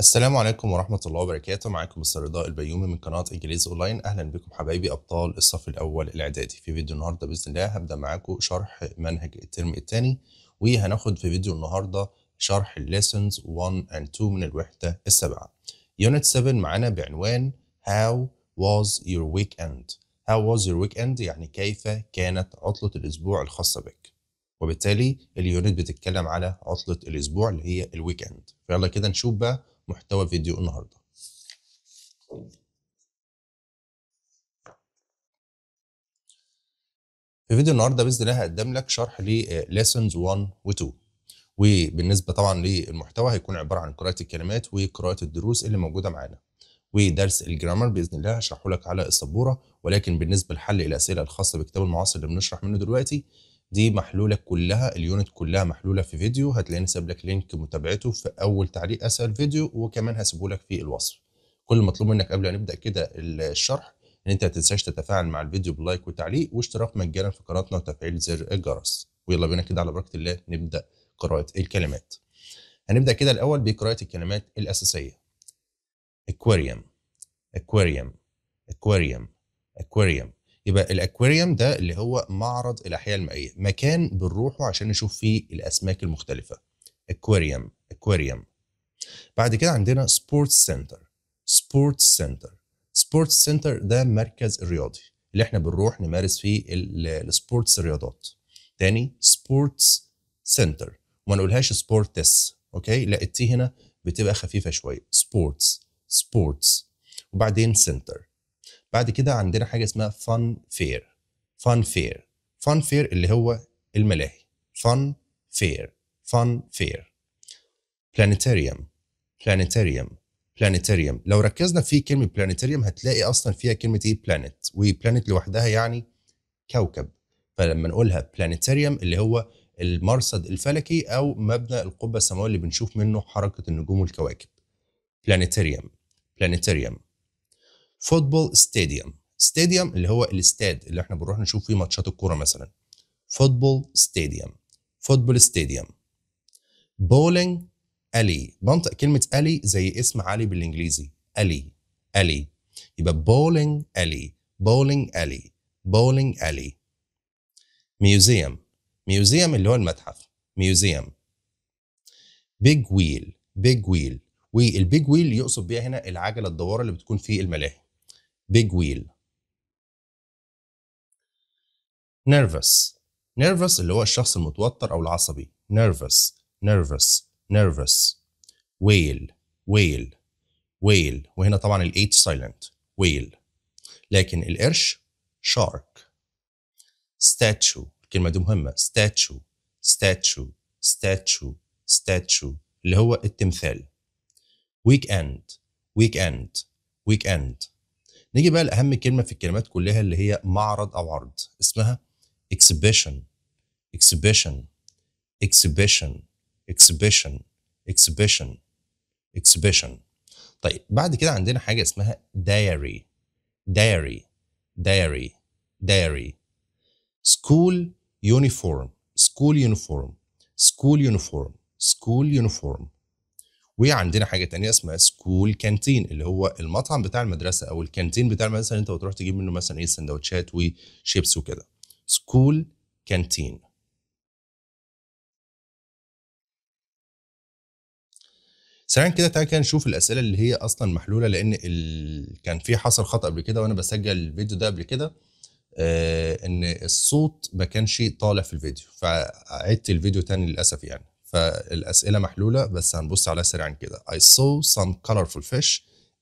السلام عليكم ورحمة الله وبركاته معاكم مستر رضا البيومي من قناة إنجليزي أونلاين أهلا بكم حبايبي أبطال الصف الأول الإعدادي في فيديو النهاردة بإذن الله هبدأ معاكم شرح منهج الترم الثاني وهناخد في فيديو النهاردة شرح lessons 1 and 2 من الوحدة السابعة يونت 7 معانا بعنوان How was your weekend How was your weekend يعني كيف كانت عطلة الأسبوع الخاصة بك وبالتالي اليونت بتتكلم على عطلة الأسبوع اللي هي الويكند فيلا كده نشوف بقى محتوى فيديو النهارده في فيديو النهارده باذن الله هقدم لك شرح لليسنز 1 و2 وبالنسبه طبعا للمحتوى هيكون عباره عن قراءه الكلمات وقراءه الدروس اللي موجوده معانا ودرس الجرامر باذن الله هشرحه لك على السبوره ولكن بالنسبه لحل الاسئله الخاصه بكتاب المعاصر اللي بنشرح منه دلوقتي دي محلوله كلها اليونت كلها محلوله في فيديو هتلاقيني سايب لك لينك متابعته في اول تعليق اسفل الفيديو وكمان هسيبه لك في الوصف كل المطلوب منك قبل ان نبدا كده الشرح ان انت ما تنساش تتفاعل مع الفيديو بلايك وتعليق واشتراك مجانا في قناتنا وتفعيل زر الجرس ويلا بينا كده على بركه الله نبدا قراءه الكلمات هنبدا كده الاول بقراءه الكلمات الاساسيه اكواريوم اكواريوم اكواريوم اكواريوم يبقى الاكواريوم ده اللي هو معرض الاحياء المائيه مكان بنروحه عشان نشوف فيه الاسماك المختلفه اكواريوم اكواريوم بعد كده عندنا سبورتس سنتر سبورتس سنتر سبورتس سنتر ده مركز الرياضي اللي احنا بنروح نمارس فيه السبورتس الرياضات تاني سبورتس سنتر وما نقولهاش سبورتس اوكي لا التي هنا بتبقى خفيفه شويه سبورتس سبورتس وبعدين سنتر بعد كده عندنا حاجه اسمها فن فير فن فير فن فير اللي هو الملاهي فن فير فن فير بلانيتاريوم بلانيتاريوم بلانيتاريوم لو ركزنا في كلمه بلانيتاريوم هتلاقي اصلا فيها كلمه ايه بلانيت وبلانيت لوحدها يعني كوكب فلما نقولها بلانيتاريوم اللي هو المرصد الفلكي او مبنى القبه السماويه اللي بنشوف منه حركه النجوم والكواكب بلانيتاريوم بلانيتاريوم فوتبول ستاديوم ستاديوم اللي هو الاستاد اللي احنا بنروح نشوف فيه ماتشات الكوره مثلا فوتبول ستاديوم فوتبول ستاديوم بولينج الي بنطق كلمه الي زي اسم علي بالانجليزي الي الي يبقى بولينج الي بولينج الي بولينج الي ميوزيوم ميوزيوم اللي هو المتحف ميوزيوم بيج ويل بيج ويل والبيج ويل يقصد بيها هنا العجله الدواره اللي بتكون في الملاهي big wheel nervous nervous اللي هو الشخص المتوتر أو العصبي nervous nervous nervous Whale. Whale. Whale. وهنا طبعا ال h silent wail لكن القرش shark statue الكلمة دي مهمة statue statue statue statue اللي هو التمثال weekend weekend weekend نيجي بقى لاهم كلمه في الكلمات كلها اللي هي معرض او عرض اسمها exhibition exhibition exhibition exhibition exhibition exhibition طيب بعد كده عندنا حاجه اسمها diary diary diary diary school uniform school uniform school uniform school uniform وعندنا حاجه تانية اسمها سكول كانتين اللي هو المطعم بتاع المدرسه او الكانتين بتاع المدرسه اللي انت بتروح تجيب منه مثلا ايه سندوتشات وشيبس وكده سكول كانتين سريعا كده تعالى كده نشوف الاسئله اللي هي اصلا محلوله لان ال... كان في حصل خطا قبل كده وانا بسجل الفيديو ده قبل كده آه ان الصوت ما كانش طالع في الفيديو فعدت الفيديو تاني للاسف يعني فالاسئله محلوله بس هنبص عليها سريعا كده I saw some colorful fish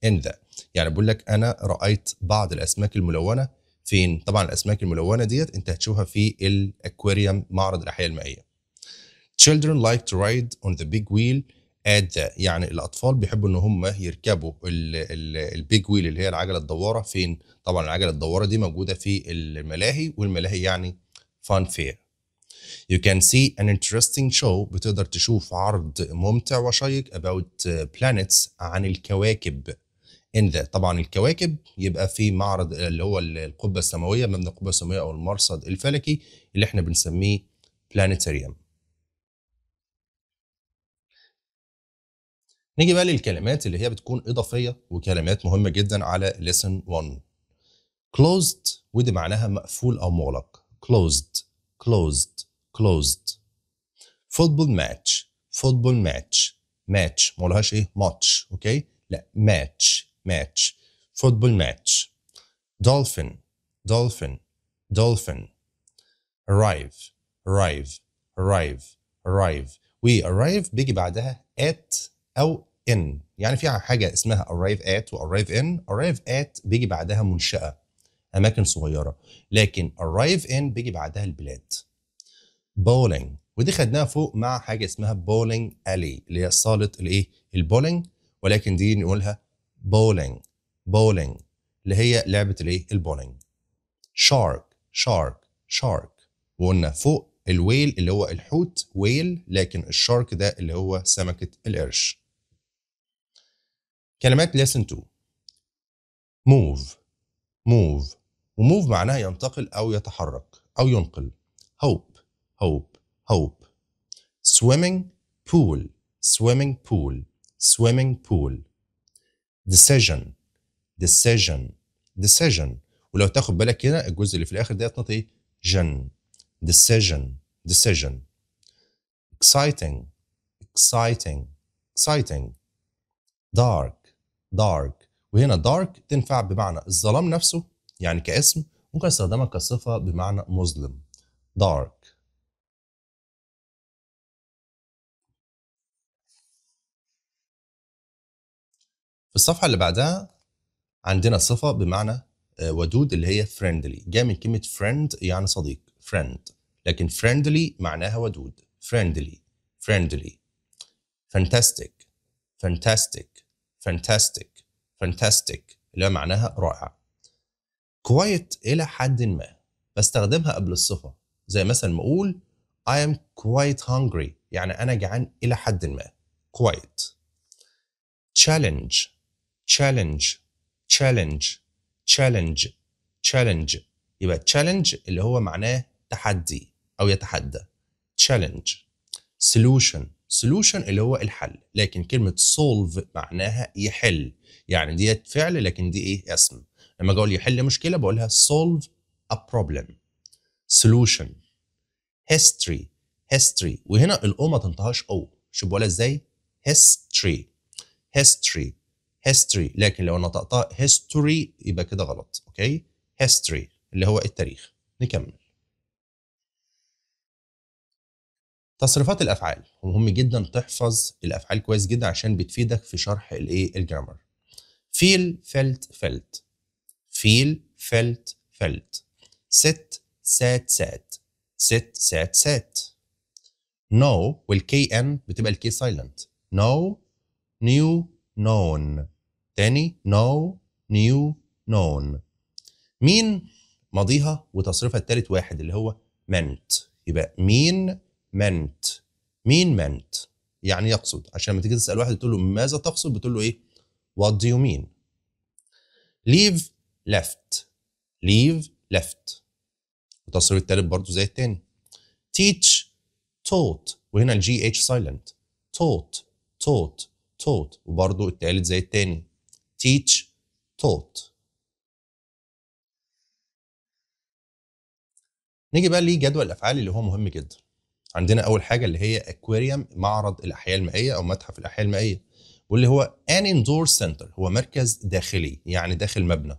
in the يعني بقول لك انا رايت بعض الاسماك الملونه فين طبعا الاسماك الملونه ديت انت هتشوفها في الاكواريوم معرض الاحياء المائيه Children like to ride on the big wheel at the يعني الأطفال بيحبوا إن هم يركبوا البيج ويل اللي هي العجلة الدوارة فين؟ طبعا العجلة الدوارة دي موجودة في الملاهي والملاهي يعني فان فير. You can see an interesting show بتقدر تشوف عرض ممتع وشيق about uh, planets عن الكواكب in the طبعا الكواكب يبقى في معرض اللي هو القبة السماوية مبنى القبة السماوية أو المرصد الفلكي اللي احنا بنسميه planetarium نيجي بقى للكلمات اللي هي بتكون إضافية وكلمات مهمة جدا على lesson 1 closed ودي معناها مقفول أو مغلق closed closed closed football match football match match ما قولهاش ايه ماتش اوكي لا match match football match dolphin dolphin dolphin arrive arrive arrive arrive we arrive بيجي بعدها at او in يعني في حاجة اسمها arrive at و arrive in arrive at بيجي بعدها منشأة أماكن صغيرة لكن arrive in بيجي بعدها البلاد بولينج ودي خدناها فوق مع حاجه اسمها بولينج الي اللي هي صاله الايه البولينج ولكن دي نقولها بولينج بولينج اللي هي لعبه الايه البولينج شارك شارك شارك وقلنا فوق الويل اللي هو الحوت ويل لكن الشارك ده اللي هو سمكه القرش كلمات ليسن 2 موف موف وموف معناها ينتقل او يتحرك او ينقل هوب hope hope swimming pool swimming pool swimming pool decision decision decision ولو تاخد بالك هنا الجزء اللي في الاخر ده نطي جن decision decision exciting exciting exciting dark dark وهنا dark تنفع بمعنى الظلام نفسه يعني كاسم ممكن استخدمها كصفة بمعنى مظلم dark في الصفحه اللي بعدها عندنا صفه بمعنى آه، ودود اللي هي فريندلي جايه من كلمه فريند يعني صديق فريند لكن فريندلي معناها ودود فريندلي فريندلي فانتاستيك فانتاستيك فانتاستيك فانتاستيك اللي معناها رائع كويت الى حد ما بستخدمها قبل الصفه زي مثلا ما اقول I am quite hungry يعني انا جعان الى حد ما quite challenge challenge challenge challenge challenge يبقى challenge اللي هو معناه تحدي أو يتحدى challenge solution solution اللي هو الحل لكن كلمة solve معناها يحل يعني ديت فعل لكن دي ايه اسم لما اجي اقول يحل مشكلة بقولها solve a problem solution history history وهنا الأو ما تنتهاش أو شوف بقولها ازاي history history history لكن لو نطقتها history يبقى كده غلط اوكي history اللي هو التاريخ نكمل تصريفات الافعال مهم جدا تحفظ الافعال كويس جدا عشان بتفيدك في شرح الايه الجرامر فيل فلت فلت فيل فلت فلت ست سات سات ست سات سات نو والكي ان بتبقى الكي سايلنت نو نيو نون تاني نو نيو نون مين ماضيها وتصريفها التالت واحد اللي هو منت يبقى مين منت مين منت يعني يقصد عشان لما تيجي تسال واحد تقول له ماذا تقصد بتقول له ايه وات دو يو مين ليف ليفت ليف ليفت التصريف التالت برضو زي التاني تيتش توت وهنا الجي اتش سايلنت توت توت توت وبرضو التالت زي التاني teach, taught. نيجي بقى لجدول الافعال اللي هو مهم جدا. عندنا اول حاجه اللي هي اكواريوم معرض الاحياء المائيه او متحف الاحياء المائيه واللي هو ان اندور سنتر هو مركز داخلي يعني داخل مبنى.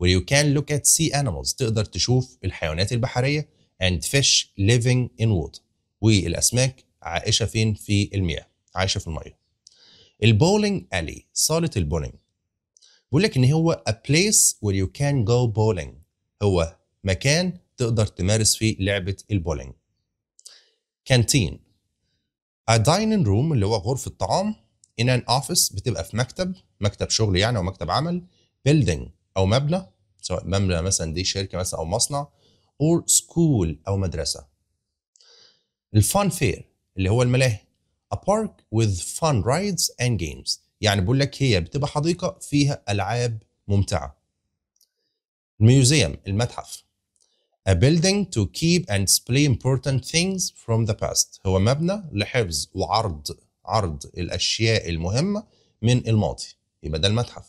ويو كان لوك ات سي animals تقدر تشوف الحيوانات البحريه and fish living in water والاسماك عائشه فين في المياه عايشه في الميه. البولينج الي صاله البولينج بيقول لك ان هو a place where you can go bowling هو مكان تقدر تمارس فيه لعبه البولينج كانتين a dining room اللي هو غرفه طعام in an office بتبقى في مكتب مكتب شغل يعني او مكتب عمل building او مبنى سواء مبنى مثلا دي شركه مثلا او مصنع or school او مدرسه الفان فير اللي هو الملاهي a park with fun rides and games يعني بقول لك هي بتبقى حديقه فيها العاب ممتعه الميوزيوم المتحف A building to keep and display important things from the past هو مبنى لحفظ وعرض عرض الأشياء المهمة من الماضي يبقى ده المتحف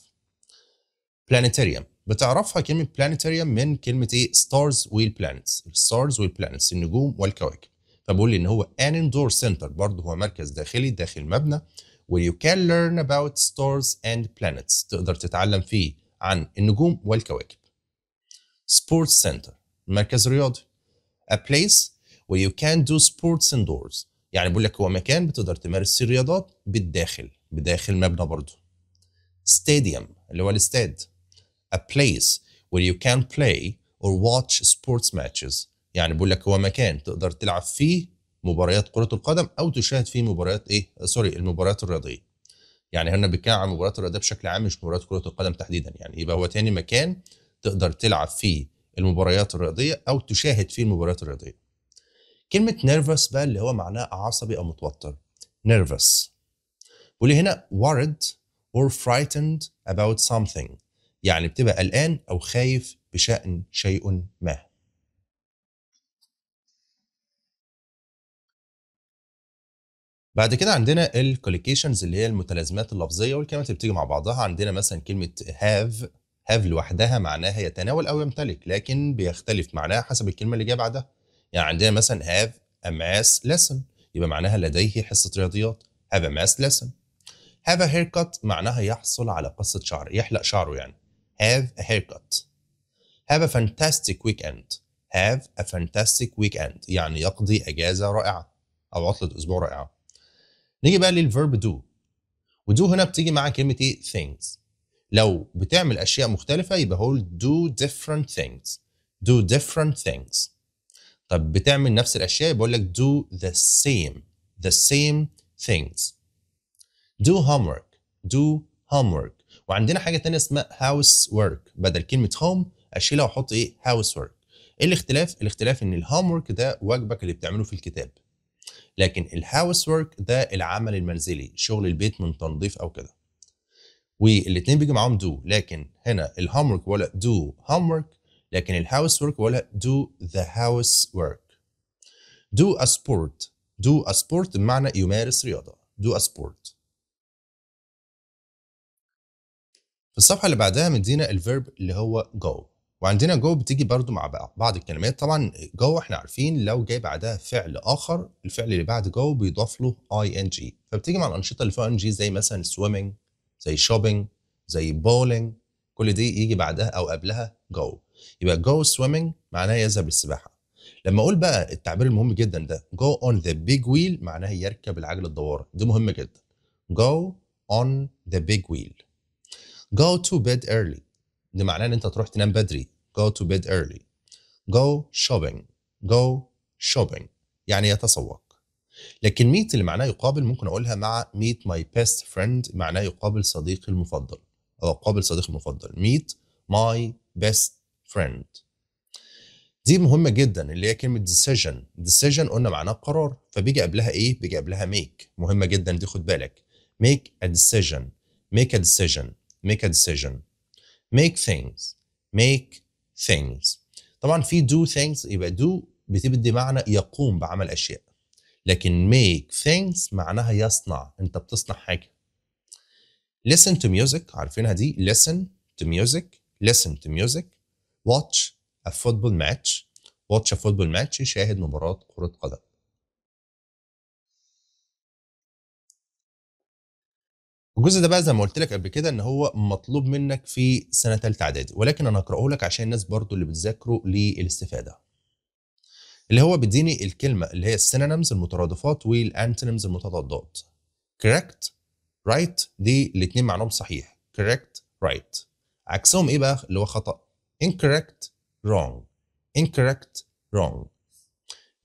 planetarium بتعرفها كلمة planetarium من كلمة ايه stars والبلانتس الستارز والبلانتس النجوم والكواكب فبقول لي ان هو an indoor center برضه هو مركز داخلي داخل مبنى where you can learn about stars and planets تقدر تتعلم فيه عن النجوم والكواكب sports center مركز رياضي a place where you can do sports indoors يعني بقول لك هو مكان بتقدر تمارس فيه الرياضات بالداخل بداخل مبنى برضه stadium اللي هو الاستاد a place where you can play or watch sports matches يعني بقول لك هو مكان تقدر تلعب فيه مباريات كرة القدم أو تشاهد فيه مباريات إيه سوري المباريات الرياضية يعني هنا بنتكلم عن مباريات الرياضيه بشكل عام مش مباريات كره القدم تحديدا يعني يبقى هو تاني مكان تقدر تلعب فيه المباريات الرياضيه او تشاهد فيه المباريات الرياضيه كلمه نيرفس بقى اللي هو معناه عصبي او متوتر نيرفس واللي هنا worried or frightened about something يعني بتبقى قلقان او خايف بشان شيء ما بعد كده عندنا الكوليكيشنز اللي هي المتلازمات اللفظيه والكلمات اللي بتيجي مع بعضها عندنا مثلا كلمه هاف هاف لوحدها معناها يتناول او يمتلك لكن بيختلف معناها حسب الكلمه اللي جايه بعدها يعني عندنا مثلا هاف اماس لسن يبقى معناها لديه حصه رياضيات هاف اماس لسن هاف ا هير كات معناها يحصل على قصه شعر يحلق شعره يعني هاف ا هير كات هاف ا فانتاستيك ويك اند هاف ا فانتاستيك ويك اند يعني يقضي اجازه رائعه او عطله اسبوع رائعه نيجي بقى للفيرب دو ودو هنا بتيجي مع كلمه ايه things لو بتعمل اشياء مختلفه يبقى هو do different things do different things طب بتعمل نفس الاشياء بقول لك do the same the same things do homework do homework وعندنا حاجه تانية اسمها housework بدل كلمه home اشيلها واحط ايه housework ايه الاختلاف الاختلاف ان الهوم ورك ده واجبك اللي بتعمله في الكتاب لكن الهاوس ورك ده العمل المنزلي شغل البيت من تنظيف او كده والاثنين بيجي معاهم دو لكن هنا الهوم ورك ولا دو هوم ورك لكن الهاوس ورك ولا دو ذا هاوس ورك دو ا سبورت دو ا سبورت بمعنى يمارس رياضه دو ا سبورت في الصفحه اللي بعدها مدينا الفيرب اللي هو جو وعندنا جو بتيجي برضو مع بعض الكلمات طبعا جو احنا عارفين لو جاي بعدها فعل اخر الفعل اللي بعد جو بيضاف له اي ان جي فبتيجي مع الانشطه اللي فيها ان جي زي مثلا سويمنج زي شوبينج زي بولينج كل دي يجي بعدها او قبلها جو يبقى جو سويمنج معناه يذهب للسباحه لما اقول بقى التعبير المهم جدا ده جو اون ذا بيج ويل معناه يركب العجل الدوار دي مهمه جدا جو اون ذا بيج ويل جو تو بيد ايرلي ده معناه ان انت تروح تنام بدري go to bed early go shopping go shopping يعني يتسوق لكن ميت اللي معناه يقابل ممكن اقولها مع meet my best friend معناه يقابل صديقي المفضل او اقابل صديقي المفضل meet my best friend دي مهمة جدا اللي هي كلمة decision decision قلنا معناها قرار فبيجي قبلها ايه؟ بيجي قبلها make مهمة جدا دي خد بالك make a decision make a decision make a decision make things make things طبعا في do things يبقى do بتبدي معنى يقوم بعمل اشياء لكن make things معناها يصنع انت بتصنع حاجه listen to music عارفينها دي listen to music listen to music watch a football match watch a football match شاهد مباراه كره قدم الجزء ده بقى زي ما قلت لك قبل كده ان هو مطلوب منك في سنه ثالثه اعدادي ولكن انا هقراه لك عشان الناس برضو اللي بتذاكره للاستفاده اللي هو بيديني الكلمه اللي هي السينونيمز المترادفات والانتونيمز المتضادات كريكت رايت دي الاثنين معناهم صحيح كريكت رايت عكسهم ايه بقى اللي هو خطا incorrect wrong incorrect wrong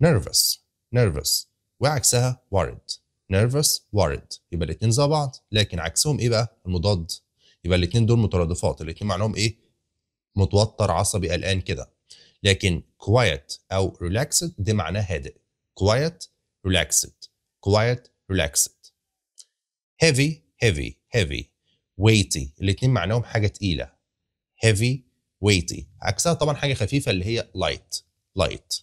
nervous nervous وعكسها worried نيرفوس وارد يبقى الاثنين زي بعض لكن عكسهم ايه بقى المضاد يبقى الاثنين دول مترادفات الاثنين معناهم ايه متوتر عصبي قلقان كده لكن quiet او relaxed دي معناه هادئ quiet relaxed quiet relaxed heavy heavy heavy weighty الاثنين معناهم حاجه تقيله heavy weighty عكسها طبعا حاجه خفيفه اللي هي light light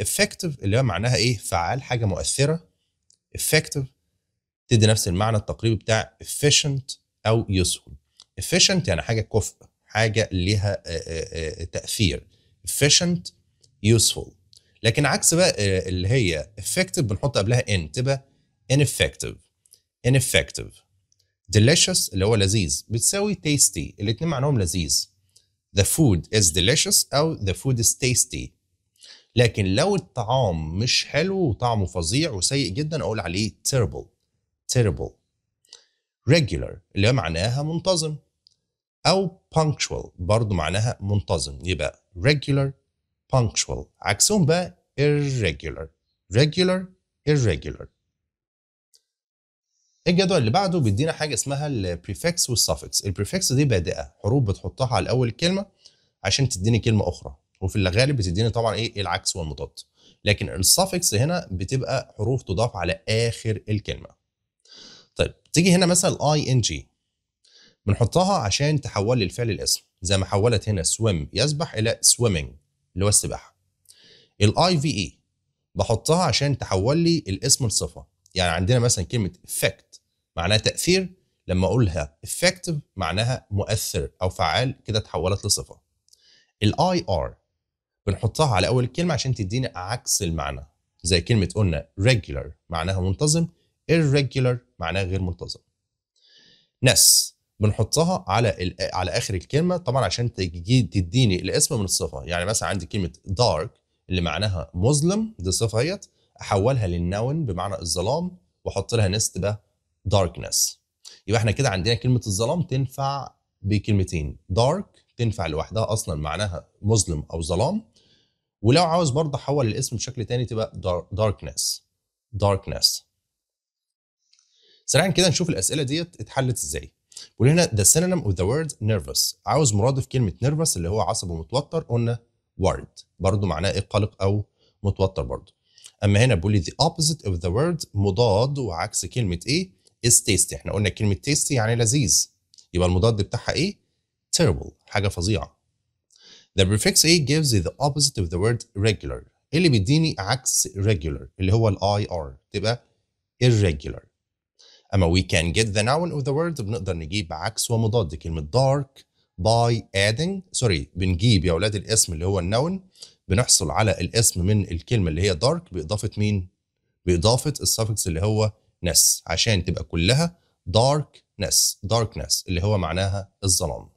افكتيف آه، اللي هو معناها ايه فعال حاجه مؤثره افكتيف تدي نفس المعنى التقريبي بتاع efficient او useful efficient يعني حاجه كفء حاجه ليها آه، آه، تاثير efficient useful لكن عكس بقى اللي هي effective بنحط قبلها ان تبقى ineffective ineffective delicious اللي هو لذيذ بتساوي tasty الاتنين معناهم لذيذ the food is delicious او the food is tasty لكن لو الطعام مش حلو وطعمه فظيع وسيء جدا اقول عليه terrible terrible regular اللي معناها منتظم او punctual برضو معناها منتظم يبقى regular punctual عكسهم بقى irregular regular irregular الجدول اللي بعده بيدينا حاجه اسمها prefix suffix، الـ prefix دي بادئه حروف بتحطها على اول الكلمه عشان تديني كلمه اخرى وفي الغالب بتديني طبعا ايه العكس والمضاد لكن السافكس هنا بتبقى حروف تضاف على اخر الكلمه طيب تيجي هنا مثلا اي ان جي بنحطها عشان تحول الفعل الاسم زي ما حولت هنا swim يسبح الى swimming اللي هو السباحه الاي في اي e بحطها عشان تحول لي الاسم لصفه يعني عندنا مثلا كلمه effect معناها تاثير لما اقولها effective معناها مؤثر او فعال كده تحولت لصفه الاي ار بنحطها على اول الكلمه عشان تدينا عكس المعنى زي كلمه قلنا regular معناها منتظم irregular معناها غير منتظم نس بنحطها على على اخر الكلمه طبعا عشان تديني الاسم من الصفه يعني مثلا عندي كلمه dark اللي معناها مظلم دي الصفه اهيت احولها للنون بمعنى الظلام واحط لها نس تبقى darkness يبقى احنا كده عندنا كلمه الظلام تنفع بكلمتين dark تنفع لوحدها اصلا معناها مظلم او ظلام ولو عاوز برضه احول الاسم بشكل تاني تبقى داركنس داركنس سريعا كده نشوف الاسئله ديت اتحلت ازاي بيقول هنا ذا سينونيم اوف ذا وورد نيرفس عاوز مرادف كلمه نيرفس اللي هو عصبي ومتوتر قلنا وورد برضه معناه ايه قلق او متوتر برضه اما هنا بيقول لي ذا اوبوزيت اوف ذا وورد مضاد وعكس كلمه ايه از تيستي احنا قلنا كلمه تيستي يعني لذيذ يبقى المضاد بتاعها ايه تيربل حاجه فظيعه The prefix A gives the opposite of the word regular اللي بيديني عكس regular اللي هو ال IR تبقى irregular أما we can get the noun of the word بنقدر نجيب عكس ومضاد كلمة dark by adding سوري بنجيب يا ولاد الاسم اللي هو النون بنحصل على الاسم من الكلمة اللي هي dark بإضافة مين؟ بإضافة السفكس اللي هو ness عشان تبقى كلها darkness darkness اللي هو معناها الظلام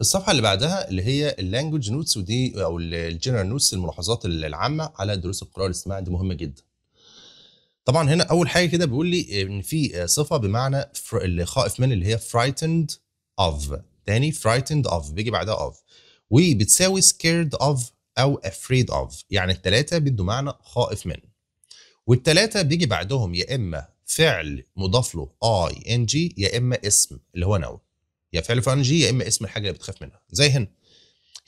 الصفحه اللي بعدها اللي هي اللانجوج نوتس ودي او الجنرال نوتس الملاحظات العامه على دروس القراءه والاستماع دي مهمه جدا طبعا هنا اول حاجه كده بيقول لي ان في صفه بمعنى اللي خائف من اللي هي frightened of تاني frightened of بيجي بعدها of وبتساوي scared of او afraid of يعني الثلاثه بيدوا معنى خائف من والثلاثه بيجي بعدهم يا اما فعل مضاف له اي ان جي يا اما اسم اللي هو نون يا فعل فرنجي يا اما اسم الحاجه اللي بتخاف منها زي هنا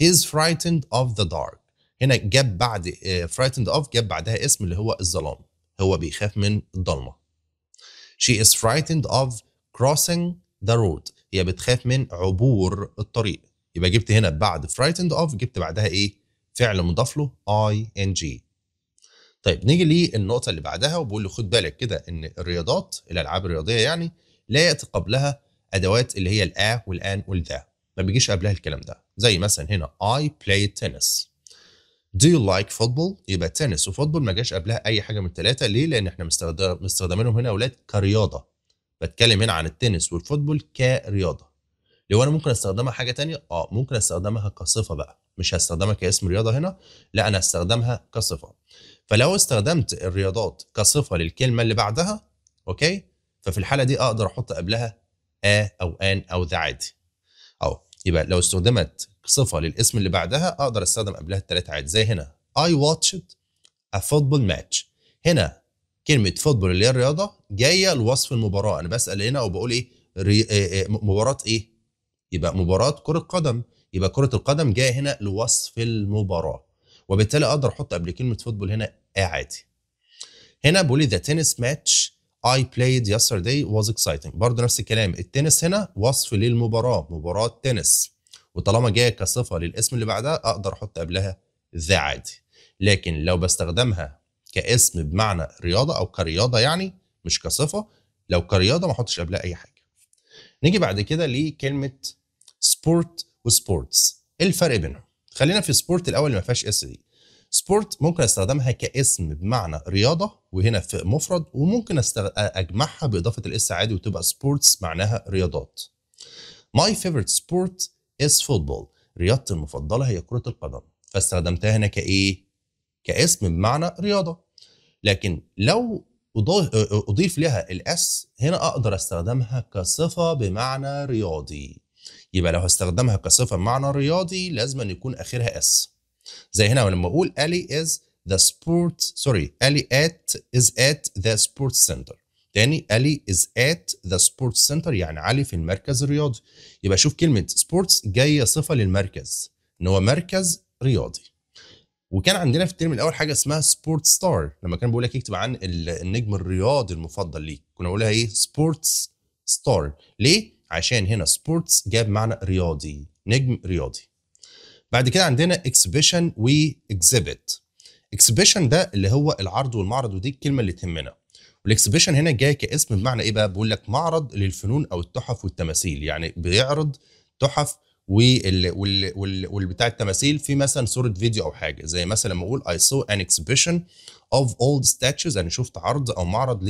هيز is frightened of the dark هنا جاب بعد آه، frightened of جاب بعدها اسم اللي هو الظلام هو بيخاف من الضلمه she is frightened of crossing the road هي بتخاف من عبور الطريق يبقى جبت هنا بعد frightened of جبت بعدها ايه فعل مضاف له ing طيب نيجي للنقطه اللي بعدها وبقول له خد بالك كده ان الرياضات الالعاب الرياضيه يعني لا ياتي قبلها ادوات اللي هي الآ والآن والذا ما بيجيش قبلها الكلام ده زي مثلا هنا I play tennis Do you like football؟ يبقى تنس وفوتبول ما جاش قبلها أي حاجة من التلاتة ليه؟ لأن احنا مستخدمينهم هنا يا ولاد كرياضة بتكلم هنا عن التنس والفوتبول كرياضة لو أنا ممكن أستخدمها حاجة تانية؟ أه ممكن أستخدمها كصفة بقى مش هستخدمها كاسم رياضة هنا لا أنا هستخدمها كصفة فلو استخدمت الرياضات كصفة للكلمة اللي بعدها أوكي؟ ففي الحالة دي أقدر أحط قبلها آ أو آن أو ذا عادي أهو يبقى لو استخدمت صفة للاسم اللي بعدها أقدر أستخدم قبلها التلاتة عادي زي هنا I watched a football match هنا كلمة فوتبول اللي هي الرياضة جاية لوصف المباراة أنا بسأل هنا وبقول إيه ري... إيه، إيه، مباراة إيه يبقى مباراة كرة قدم يبقى كرة القدم جاية هنا لوصف المباراة وبالتالي أقدر أحط قبل كلمة فوتبول هنا آ عادي هنا بقول ذا تنس ماتش I played yesterday was exciting برضه نفس الكلام التنس هنا وصف للمباراة مباراة تنس وطالما جاية كصفة للاسم اللي بعدها أقدر أحط قبلها ذا عادي لكن لو بستخدمها كاسم بمعنى رياضة أو كرياضة يعني مش كصفة لو كرياضة ما أحطش قبلها أي حاجة نيجي بعد كده لكلمة سبورت وسبورتس ايه الفرق بينهم خلينا في سبورت الاول اللي ما فيهاش اس دي سبورت ممكن استخدمها كاسم بمعنى رياضه وهنا في مفرد وممكن اجمعها باضافه الاس عادي وتبقى سبورتس معناها رياضات. ماي فيفورت سبورت از فوتبول رياضتي المفضله هي كره القدم فاستخدمتها هنا كايه؟ كاسم بمعنى رياضه. لكن لو اضيف لها الاس هنا اقدر استخدمها كصفه بمعنى رياضي. يبقى لو هستخدمها كصفه بمعنى رياضي لازم أن يكون اخرها اس. زي هنا لما اقول الي از ذا سبورت سوري الي ات از ات ذا سبورت سنتر تاني الي از ات ذا سبورت سنتر يعني علي في المركز الرياضي يبقى شوف كلمه سبورتس جايه صفه للمركز ان هو مركز رياضي وكان عندنا في الترم الاول حاجه اسمها سبورت ستار لما كان بيقول لك اكتب عن النجم الرياضي المفضل ليك كنا بنقولها ايه سبورتس ستار ليه عشان هنا سبورتس جاب معنى رياضي نجم رياضي بعد كده عندنا اكسبيشن واكزيبت اكسبيشن ده اللي هو العرض والمعرض ودي الكلمه اللي تهمنا والاكسبيشن هنا جاي كاسم بمعنى ايه بقى بقول لك معرض للفنون او التحف والتماثيل يعني بيعرض تحف وال وال وال والبتاع التماثيل في مثلا صوره فيديو او حاجه زي مثلا لما اقول I saw an exhibition اوف اولد statues يعني شفت عرض او معرض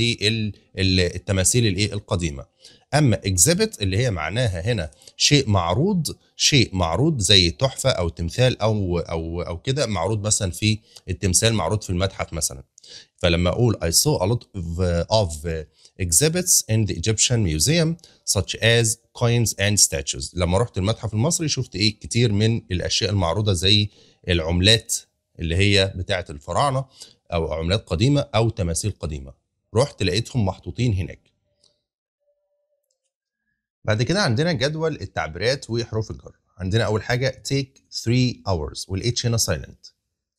للتماثيل الايه القديمه اما اكزيبت اللي هي معناها هنا شيء معروض شيء معروض زي تحفه او تمثال او او او كده معروض مثلا في التمثال معروض في المتحف مثلا فلما اقول I saw a lot of, of exhibits in the Egyptian museum such as coins and statues لما رحت المتحف المصري شفت ايه كتير من الاشياء المعروضه زي العملات اللي هي بتاعه الفراعنه او عملات قديمه او تماثيل قديمه رحت لقيتهم محطوطين هناك بعد كده عندنا جدول التعبيرات وحروف الجر عندنا اول حاجه take 3 hours والاتش هنا silent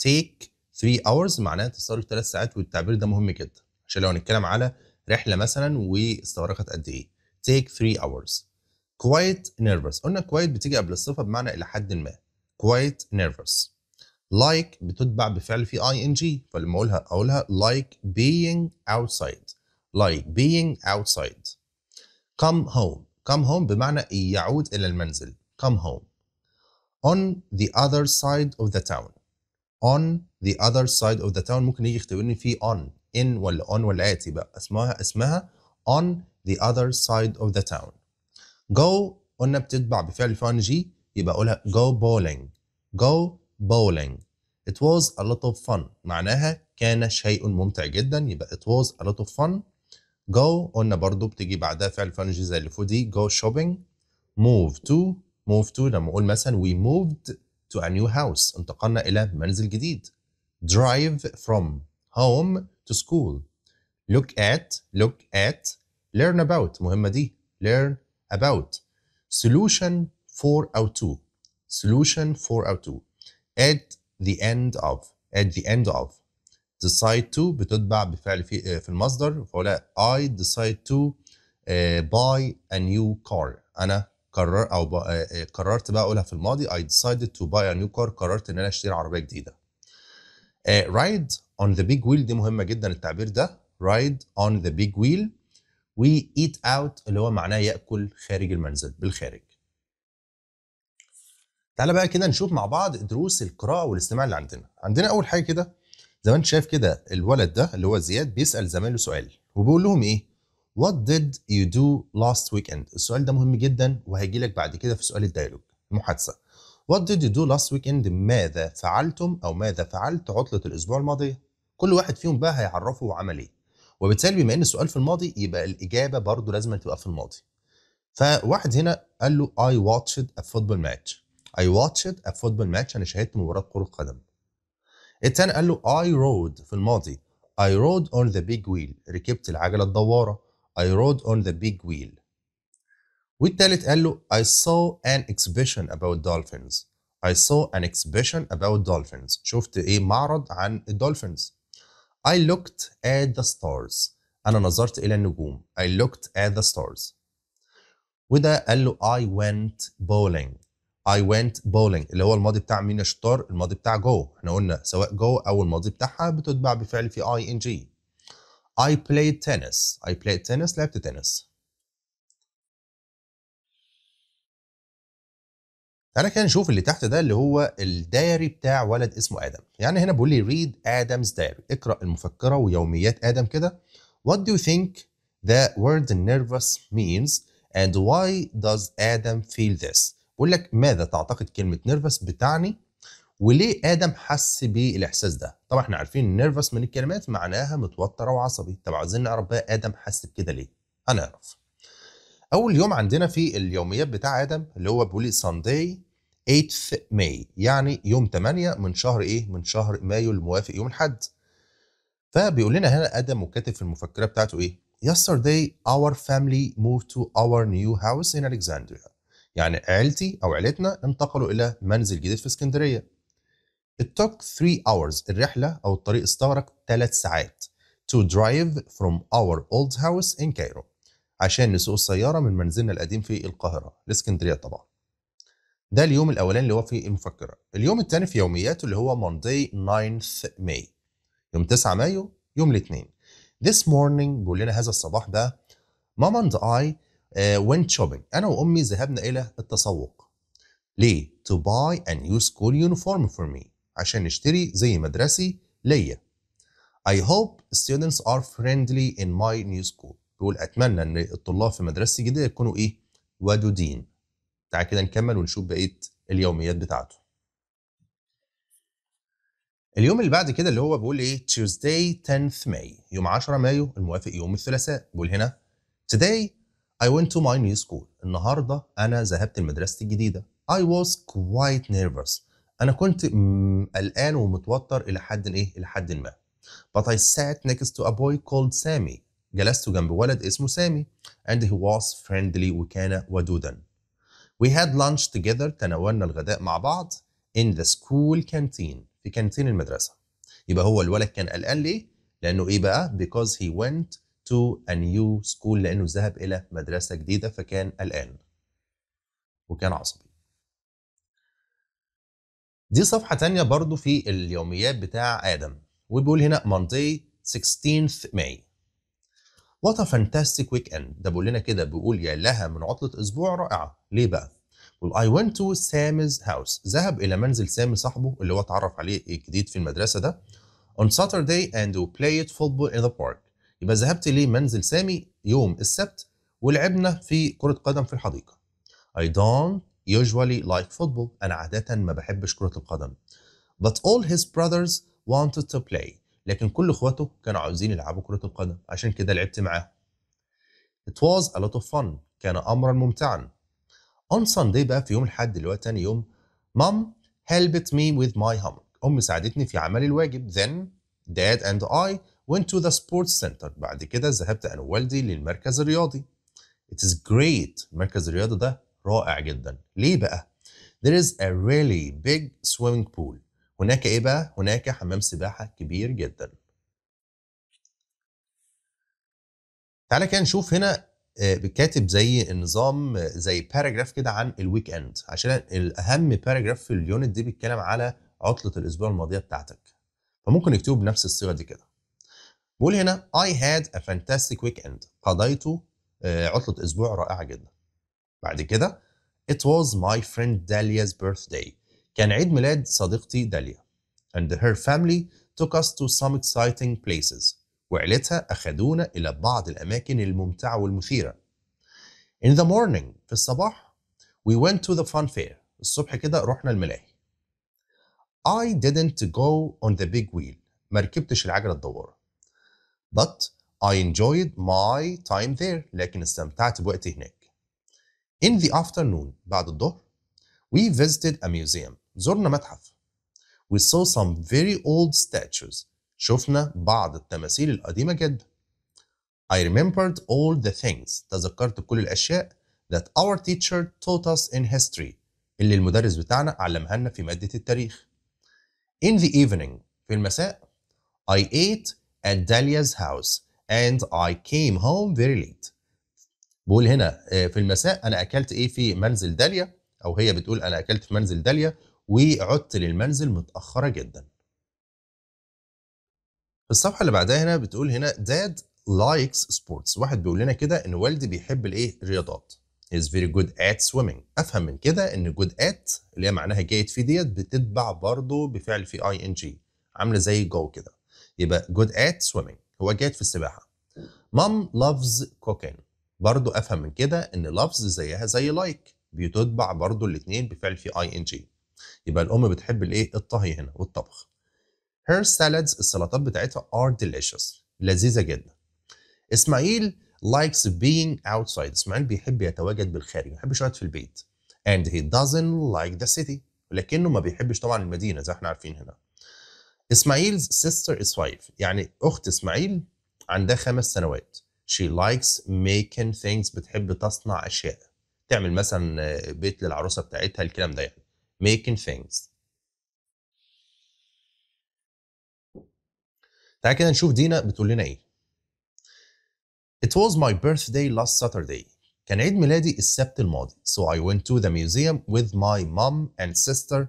take 3 hours معناها تستغرق 3 ساعات والتعبير ده مهم جدا عشان لو هنتكلم على رحله مثلا واستغرقت قد ايه take 3 hours quiet nervous قلنا quiet بتيجي قبل الصفه بمعنى الى حد ما quiet nervous لايك like بتتبع بفعل في اي ان جي فلما اقولها اقولها like being outside like being outside come home come home بمعنى يعود الى المنزل come home on the other side of the town on the other side of the town ممكن يجي يختبرني في on in ولا on ولا ات يبقى اسمها اسمها on the other side of the town go قلنا بتتبع بفعل في ان جي يبقى اقولها go bowling go bowling it was a lot of fun معناها كان شيء ممتع جدا يبقى it was a lot of fun go قلنا برضو بتيجي بعدها فعل فنجي زي اللي فوق دي go shopping move to move to لما اقول مثلا we moved to a new house انتقلنا الى منزل جديد drive from home to school look at look at learn about مهمة دي learn about solution 4 out 2 solution 4 out 2 at the end of at the end of decide to بتتبع بفعل في آه، في المصدر فأقول I decide to آه، buy a new car أنا قرر أو آه، قررت بقى أقولها في الماضي I decided to buy a new car قررت إن أنا أشتري عربية جديدة ride on the big wheel دي مهمة جدا التعبير ده ride on the big wheel we eat out اللي هو معناه يأكل خارج المنزل بالخارج تعالى بقى كده نشوف مع بعض دروس القراءه والاستماع اللي عندنا عندنا اول حاجه كده زي ما انت شايف كده الولد ده اللي هو زياد بيسال زمايله سؤال وبيقول لهم ايه What did you do last weekend السؤال ده مهم جدا وهيجي لك بعد كده في سؤال الديالوج المحادثه What did you do last weekend ماذا فعلتم او ماذا فعلت عطله الاسبوع الماضيه كل واحد فيهم بقى هيعرفه وعمل ايه وبالتالي بما ان السؤال في الماضي يبقى الاجابه برضه لازم تبقى في الماضي فواحد هنا قال له I watched a football match I watched a football match أنا شاهدت مباراة كرة قدم التاني قال له I rode في الماضي I rode on the big wheel ركبت العجلة الدوارة I rode on the big wheel والتالت قال له I saw an exhibition about dolphins I saw an exhibition about dolphins شفت ايه معرض عن الدولفينز I looked at the stars أنا نظرت إلى النجوم I looked at the stars وده قال له I went bowling I went bowling اللي هو الماضي بتاع مين يا شطار الماضي بتاع go احنا قلنا سواء go او الماضي بتاعها بتتبع بفعل في ing I played tennis I played tennis لعبت تنس تعالى كده نشوف اللي تحت ده اللي هو الدايري بتاع ولد اسمه ادم يعني هنا بيقول لي read Adam's diary اقرا المفكره ويوميات ادم كده What do you think the word nervous means and why does Adam feel this بيقول لك ماذا تعتقد كلمه نيرفس بتعني وليه ادم حس بالاحساس ده طبعا احنا عارفين نيرفس من الكلمات معناها متوتر او عصبي طب عايزين نعرف بقى ادم حس بكده ليه هنعرف اول يوم عندنا في اليوميات بتاع ادم اللي هو بيقول ساندي 8 ماي يعني يوم 8 من شهر ايه من شهر مايو الموافق يوم الاحد فبيقول لنا هنا ادم وكاتب في المفكره بتاعته ايه yesterday our family moved to our new house in alexandria يعني عيلتي أو عيلتنا انتقلوا إلى منزل جديد في اسكندرية It took three hours الرحلة أو الطريق استغرق ثلاث ساعات to drive from our old house in Cairo عشان نسوق السيارة من منزلنا القديم في القاهرة الإسكندرية طبعا ده اليوم الأولاني اللي هو في المفكرة اليوم الثاني في يومياته اللي هو Monday 9th May يوم 9 مايو يوم الاثنين This morning بيقول لنا هذا الصباح ده Mom and I وينت آه، شوبينج أنا وأمي ذهبنا إلى التسوق ليه؟ to buy a new school uniform for me عشان نشتري زي مدرسي ليا I hope students are friendly in my new school بيقول أتمنى إن الطلاب في مدرستي الجديدة يكونوا إيه؟ ودودين تعال كده نكمل ونشوف بقية اليوميات بتاعته اليوم اللي بعد كده اللي هو بيقول ايه Tuesday 10th May يوم 10 مايو الموافق يوم الثلاثاء بيقول هنا Today I went to my new school. النهاردة أنا ذهبت لمدرستي الجديدة. I was quite nervous. أنا كنت قلقان ومتوتر إلى حد إيه؟ إلى حد ما. But I sat next to a boy called Sammy. جلست جنب ولد اسمه سامي. And he was friendly وكان ودودا. We had lunch together. تناولنا الغداء مع بعض. In the school canteen. في كانتين المدرسة. يبقى هو الولد كان قلقان ليه؟ لأنه إيه بقى؟ Because he went to a new school لأنه ذهب إلى مدرسة جديدة فكان قلقان وكان عصبي دي صفحة تانية برضو في اليوميات بتاع آدم وبيقول هنا Monday 16th May What a fantastic weekend ده بيقول لنا كده بيقول يا لها من عطلة أسبوع رائعة ليه بقى؟ بيقول I went to Sam's house ذهب إلى منزل سامي صاحبه اللي هو اتعرف عليه جديد في المدرسة ده on Saturday and we played football in the park يبقى ذهبت لمنزل سامي يوم السبت ولعبنا في كرة قدم في الحديقة I don't usually like football أنا عادة ما بحبش كرة القدم But all his brothers wanted to play لكن كل اخواته كانوا عاوزين يلعبوا كرة القدم عشان كده لعبت معاه It was a lot of fun كان أمرا ممتعا On Sunday بقى في يوم الحد اللي هو تاني يوم Mom helped me with my homework أمي ساعدتني في عمل الواجب Then Dad and I went to the sports center بعد كده ذهبت أنا ووالدي للمركز الرياضي it is great المركز الرياضي ده رائع جدا ليه بقى there is a really big swimming pool هناك ايه بقى هناك حمام سباحة كبير جدا تعالى كده نشوف هنا آه، كاتب زي النظام آه، زي باراجراف كده عن الويك اند عشان الاهم باراجراف في اليونت دي بيتكلم على عطله الاسبوع الماضيه بتاعتك فممكن نكتبه بنفس الصيغه دي كده بقول هنا I had a fantastic weekend قضيت آه، عطلة أسبوع رائعة جدا بعد كده It was my friend Dahlia's birthday كان عيد ميلاد صديقتي داليا and her family took us to some exciting places وعيلتها أخدونا إلى بعض الأماكن الممتعة والمثيرة In the morning في الصباح we went to the fun fair الصبح كده رحنا الملاهي I didn't go on the big wheel ما ركبتش العجلة الدوارة But I enjoyed my time there لكن استمتعت بوقتي هناك. In the afternoon بعد الظهر we visited a museum زرنا متحف. We saw some very old statues شفنا بعض التماثيل القديمة جدا. I remembered all the things تذكرت كل الأشياء that our teacher taught us in history اللي المدرس بتاعنا علمها لنا في مادة التاريخ. In the evening في المساء I ate at Dahlia's house and I came home very late. بقول هنا آه، في المساء أنا أكلت إيه في منزل داليا أو هي بتقول أنا أكلت في منزل داليا وعدت للمنزل متأخرة جدا. في الصفحة اللي بعدها هنا بتقول هنا Dad likes sports واحد بيقول لنا كده إن والدي بيحب الإيه الرياضات. is very good at swimming افهم من كده ان good at اللي هي معناها جيد في ديت بتتبع برضه بفعل في ing عامله زي جو كده يبقى جود ات swimming هو جيد في السباحه مام لافز cooking برضو افهم من كده ان لافز زيها زي لايك like. بتتبع برضو الاثنين بفعل في اي ان جي يبقى الام بتحب الايه الطهي هنا والطبخ هير salads السلطات بتاعتها ار delicious لذيذه جدا اسماعيل likes being outside اسماعيل بيحب يتواجد بالخارج ما بيحبش يقعد في البيت and he doesn't like the city لكنه ما بيحبش طبعا المدينه زي احنا عارفين هنا اسماعيلز سيستر از فايف يعني اخت اسماعيل عندها خمس سنوات she likes making things بتحب تصنع اشياء تعمل مثلا آه، بيت للعروسه بتاعتها الكلام ده يعني making things تعال كده نشوف دينا بتقول لنا ايه It was my birthday last Saturday كان عيد ميلادي السبت الماضي so I went to the museum with my mom and sister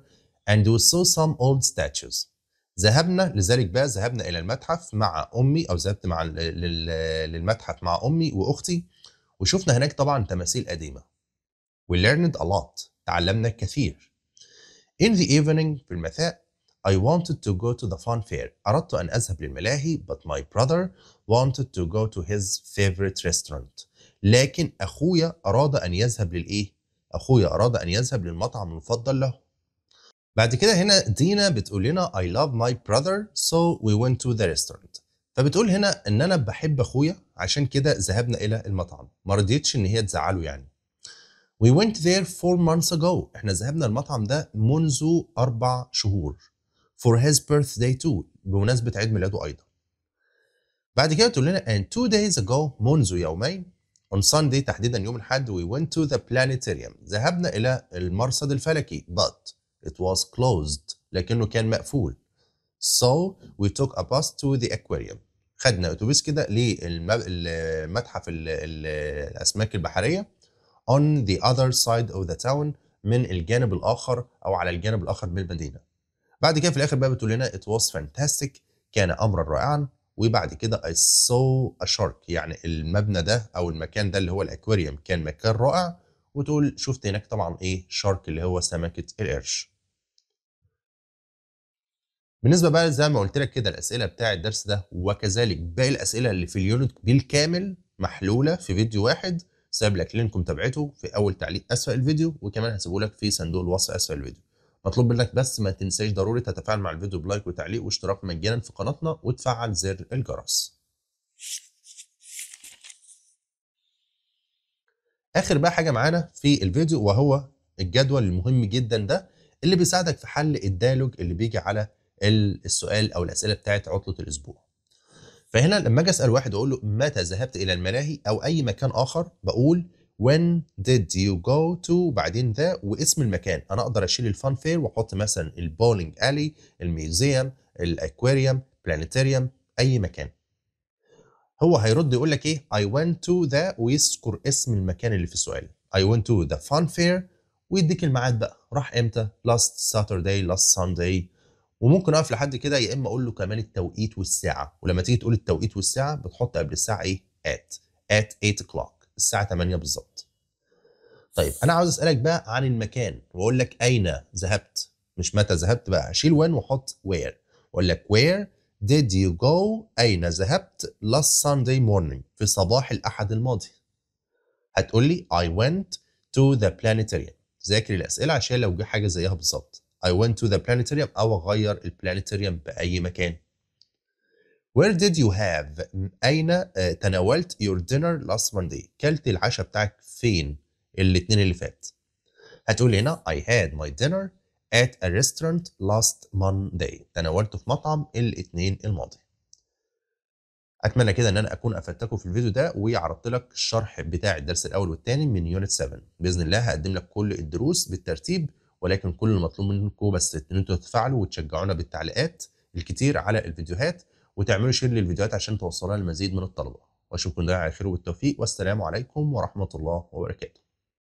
and we saw some old statues ذهبنا لذلك بقى ذهبنا الى المتحف مع امي او ذهبت مع للمتحف مع امي واختي وشفنا هناك طبعا تماثيل قديمه We learned a lot تعلمنا الكثير In the evening في المساء I wanted to go to the fun fair أردت أن أذهب للملاهي but my brother wanted to go to his favorite restaurant لكن أخويا أراد أن يذهب للإيه؟ أخويا أراد أن يذهب للمطعم المفضل له بعد كده هنا دينا بتقول لنا I love my brother so we went to the restaurant فبتقول هنا ان انا بحب اخويا عشان كده ذهبنا الى المطعم ما رضيتش ان هي تزعله يعني We went there four months ago احنا ذهبنا المطعم ده منذ اربع شهور for his birthday too بمناسبة عيد ميلاده ايضا بعد كده تقول لنا and two days ago منذ يومين on Sunday تحديدا يوم الاحد we went to the planetarium ذهبنا الى المرصد الفلكي but It was closed لكنه كان مقفول. So we took a bus to the aquarium. خدنا اتوبيس كده للمتحف الاسماك البحريه on the other side of the town من الجانب الاخر او على الجانب الاخر من المدينه. بعد كده في الاخر بقى بتقول لنا it was fantastic كان امرا رائعا وبعد كده I saw a shark يعني المبنى ده او المكان ده اللي هو الاكواريوم كان مكان رائع وتقول شفت هناك طبعا ايه شارك اللي هو سمكه القرش بالنسبه بقى زي ما قلت لك كده الاسئله بتاع الدرس ده وكذلك باقي الاسئله اللي في اليونت بالكامل محلوله في فيديو واحد سايب لك لينك متابعته في اول تعليق اسفل الفيديو وكمان هسيبه لك في صندوق الوصف اسفل الفيديو مطلوب منك بس ما تنساش ضروري تتفاعل مع الفيديو بلايك وتعليق واشتراك مجانا في قناتنا وتفعل زر الجرس اخر بقى حاجه معانا في الفيديو وهو الجدول المهم جدا ده اللي بيساعدك في حل الديالوج اللي بيجي على السؤال او الاسئله بتاعت عطله الاسبوع فهنا لما اجي اسال واحد واقول له متى ذهبت الى الملاهي او اي مكان اخر بقول when did you go to بعدين ذا واسم المكان انا اقدر اشيل الفان فير واحط مثلا البولينج الي الميوزيوم الاكواريوم بلانيتاريوم اي مكان هو هيرد يقول لك ايه I went to the ويذكر اسم المكان اللي في السؤال I went to the fun fair ويديك الميعاد بقى راح امتى last Saturday last Sunday وممكن اقف لحد كده يا اما اقول له كمان التوقيت والساعه ولما تيجي تقول التوقيت والساعه بتحط قبل الساعه ايه at at 8 o'clock الساعه 8 بالظبط طيب انا عاوز اسالك بقى عن المكان واقول لك اين ذهبت مش متى ذهبت بقى هشيل وين واحط وير واقول لك where Did you go أين ذهبت last Sunday morning في صباح الأحد الماضي هتقول لي I went to the planetarium ذاكر الأسئلة عشان لو جه حاجة زيها بالظبط I went to the planetarium أو أغير البلانيتاريوم بأي مكان Where did you have أين آه، تناولت your dinner last Monday كلت العشاء بتاعك فين الاتنين اللي فات هتقول لي هنا I had my dinner at a restaurant last Monday تناولته في مطعم الاثنين الماضي اتمنى كده ان انا اكون افدتكم في الفيديو ده وعرضت لك الشرح بتاع الدرس الاول والثاني من يونت 7 باذن الله هقدم لك كل الدروس بالترتيب ولكن كل المطلوب منكم بس ان انتوا تفعلوا وتشجعونا بالتعليقات الكتير على الفيديوهات وتعملوا شير للفيديوهات عشان توصلها للمزيد من الطلبه واشوفكم ده على خير وبالتوفيق والسلام عليكم ورحمه الله وبركاته